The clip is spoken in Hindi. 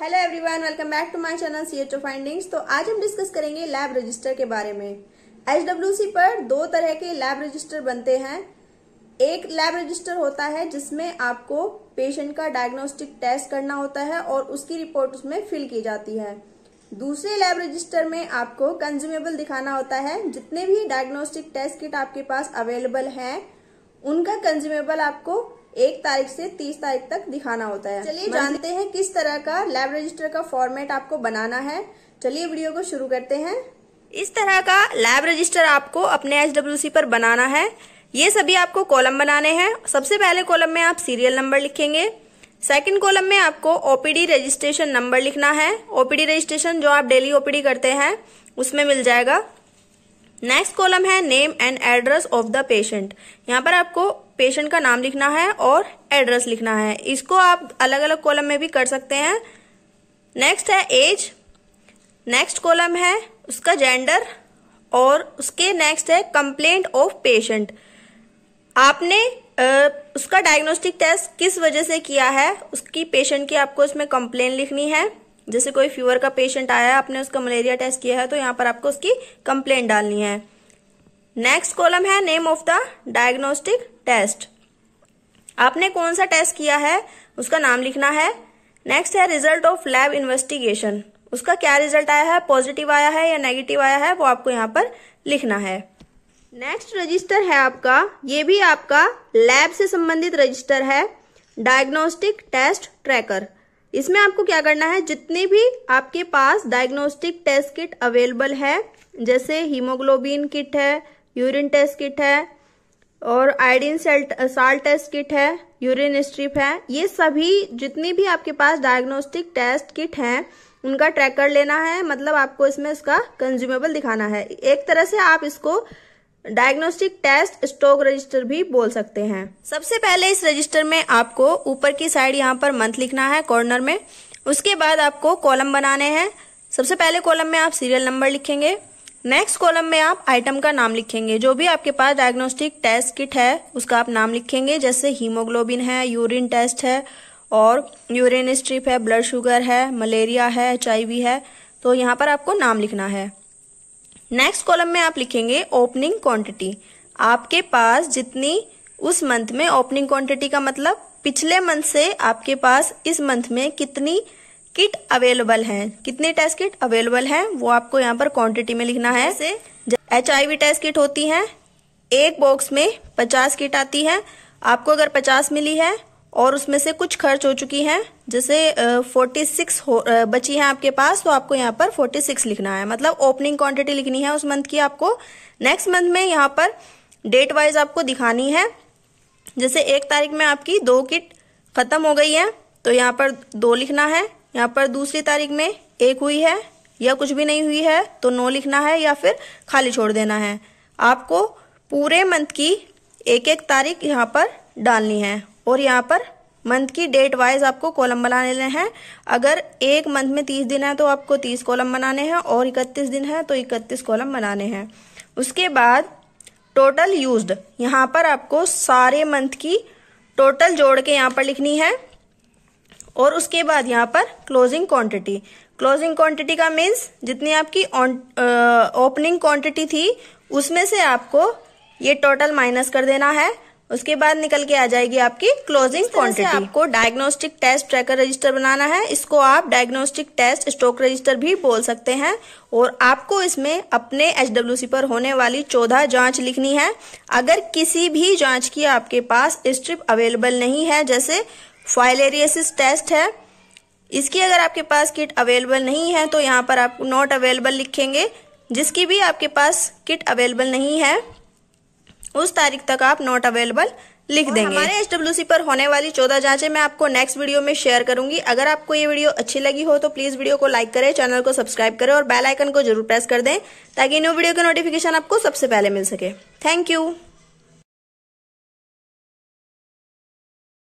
hello everyone welcome back to my channel C findings तो आज हम डिस्कस करेंगे लैब रजिस्टर के बारे में एच पर दो तरह के लैब रजिस्टर बनते हैं एक लैब रजिस्टर होता है जिसमें आपको पेशेंट का डायग्नोस्टिक टेस्ट करना होता है और उसकी रिपोर्ट उसमें फिल की जाती है दूसरे लैब रजिस्टर में आपको कंज्यूमेबल दिखाना होता है जितने भी डायग्नोस्टिक टेस्ट किट आपके पास अवेलेबल है उनका कंज्यूमेबल आपको एक तारीख से तीस तारीख तक दिखाना होता है चलिए जानते हैं किस तरह का लैब रजिस्टर का फॉर्मेट आपको बनाना है चलिए वीडियो को शुरू करते हैं इस तरह का लैब रजिस्टर आपको अपने एच पर बनाना है ये सभी आपको कॉलम बनाने हैं सबसे पहले कॉलम में आप सीरियल नंबर लिखेंगे सेकंड कॉलम में आपको ओपीडी रजिस्ट्रेशन नंबर लिखना है ओपीडी रजिस्ट्रेशन जो आप डेली ओपीडी करते हैं उसमें मिल जाएगा नेक्स्ट कॉलम है name and address of the patient यहाँ पर आपको पेशेंट का नाम लिखना है और एड्रेस लिखना है इसको आप अलग अलग कॉलम में भी कर सकते हैं नेक्स्ट है एज नेक्स्ट कॉलम है उसका जेंडर और उसके नेक्स्ट है कंप्लेंट ऑफ पेशेंट आपने आ, उसका डायग्नोस्टिक टेस्ट किस वजह से किया है उसकी पेशेंट की आपको इसमें कंप्लेन लिखनी है जैसे कोई फीवर का पेशेंट आया है आपने उसका मलेरिया टेस्ट किया है तो यहाँ पर आपको उसकी कंप्लेन डालनी है नेक्स्ट कॉलम है name of the diagnostic test आपने कौन सा टेस्ट किया है उसका नाम लिखना है नेक्स्ट है रिजल्ट ऑफ लैब इन्वेस्टिगेशन उसका क्या रिजल्ट आया है पॉजिटिव आया है या नेगेटिव आया है वो आपको यहाँ पर लिखना है नेक्स्ट रजिस्टर है आपका ये भी आपका लैब से संबंधित रजिस्टर है डायग्नोस्टिक टेस्ट ट्रैकर इसमें आपको क्या करना है जितने भी आपके पास डायग्नोस्टिक टेस्ट किट अवेलेबल है जैसे हीमोग्लोबिन किट है यूरिन टेस्ट किट है और आयोडीन सेल साल्ट टेस्ट किट है यूरिन स्ट्रिप है ये सभी जितनी भी आपके पास डायग्नोस्टिक टेस्ट किट हैं उनका ट्रैकर लेना है मतलब आपको इसमें इसका कंज्यूमेबल दिखाना है एक तरह से आप इसको डायग्नोस्टिक टेस्ट स्टोक रजिस्टर भी बोल सकते हैं सबसे पहले इस रजिस्टर में आपको ऊपर की साइड यहाँ पर मंथ लिखना है कॉर्नर में उसके बाद आपको कॉलम बनाने हैं सबसे पहले कॉलम में आप सीरियल नंबर लिखेंगे नेक्स्ट कॉलम में आप आइटम का नाम लिखेंगे जो भी आपके पास डायग्नोस्टिक टेस्ट किट है उसका आप नाम लिखेंगे जैसे हीमोग्लोबिन है यूरिन टेस्ट है और यूरिन स्ट्रिप है ब्लड शुगर है मलेरिया है एच है तो यहाँ पर आपको नाम लिखना है नेक्स्ट कॉलम में आप लिखेंगे ओपनिंग क्वांटिटी आपके पास जितनी उस मंथ में ओपनिंग क्वांटिटी का मतलब पिछले मंथ से आपके पास इस मंथ में कितनी किट अवेलेबल है कितनी टेस्ट किट अवेलेबल है वो आपको यहाँ पर क्वांटिटी में लिखना है एच आई टेस्ट किट होती है एक बॉक्स में पचास किट आती है आपको अगर पचास मिली है और उसमें से कुछ खर्च हो चुकी हैं जैसे फोर्टी सिक्स बची हैं आपके पास तो आपको यहाँ पर फोर्टी सिक्स लिखना है मतलब ओपनिंग क्वांटिटी लिखनी है उस मंथ की आपको नेक्स्ट मंथ में यहाँ पर डेट वाइज आपको दिखानी है जैसे एक तारीख में आपकी दो किट खत्म हो गई है तो यहाँ पर दो लिखना है यहाँ पर दूसरी तारीख में एक हुई है या कुछ भी नहीं हुई है तो नो लिखना है या फिर खाली छोड़ देना है आपको पूरे मंथ की एक एक तारीख यहाँ पर डालनी है और यहाँ पर मंथ की डेट वाइज आपको कॉलम बना लेने हैं अगर एक मंथ में तीस दिन है तो आपको तीस कॉलम बनाने हैं और इकतीस दिन है तो इकतीस कॉलम बनाने हैं उसके बाद टोटल यूज्ड यहाँ पर आपको सारे मंथ की टोटल जोड़ के यहाँ पर लिखनी है और उसके बाद यहाँ पर क्लोजिंग क्वांटिटी क्लोजिंग क्वांटिटी का मीन्स जितनी आपकी ओपनिंग क्वांटिटी थी उसमें से आपको ये टोटल माइनस कर देना है उसके बाद निकल के आ जाएगी आपकी क्लोजिंग क्वांटिटी आपको डायग्नोस्टिक टेस्ट ट्रैकर रजिस्टर बनाना है इसको आप डायग्नोस्टिक टेस्ट स्टॉक रजिस्टर भी बोल सकते हैं और आपको इसमें अपने एच पर होने वाली चौदह जांच लिखनी है अगर किसी भी जांच की आपके पास स्ट्रिप अवेलेबल नहीं है जैसे फाइलेरियसिस टेस्ट है इसकी अगर आपके पास किट अवेलेबल नहीं है तो यहाँ पर आप नॉट अवेलेबल लिखेंगे जिसकी भी आपके पास किट अवेलेबल नहीं है उस तारीख तक आप नॉट अवेलेबल लिख देंगे हमारे एच पर होने वाली चौदह जांचें मैं आपको नेक्स्ट वीडियो में शेयर करूंगी अगर आपको ये वीडियो अच्छी लगी हो तो प्लीज वीडियो को लाइक करें चैनल को सब्सक्राइब करें और बेल आइकन को जरूर प्रेस कर दें ताकि न्यू वीडियो की नोटिफिकेशन आपको सबसे पहले मिल सके थैंक यू